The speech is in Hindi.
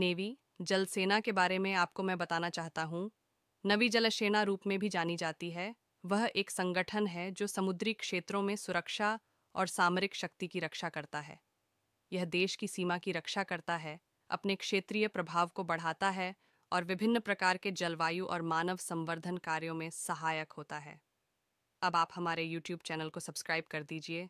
नेवी जल सेना के बारे में आपको मैं बताना चाहता हूँ नवी जल सेना रूप में भी जानी जाती है वह एक संगठन है जो समुद्री क्षेत्रों में सुरक्षा और सामरिक शक्ति की रक्षा करता है यह देश की सीमा की रक्षा करता है अपने क्षेत्रीय प्रभाव को बढ़ाता है और विभिन्न प्रकार के जलवायु और मानव संवर्धन कार्यों में सहायक होता है अब आप हमारे YouTube चैनल को सब्सक्राइब कर दीजिए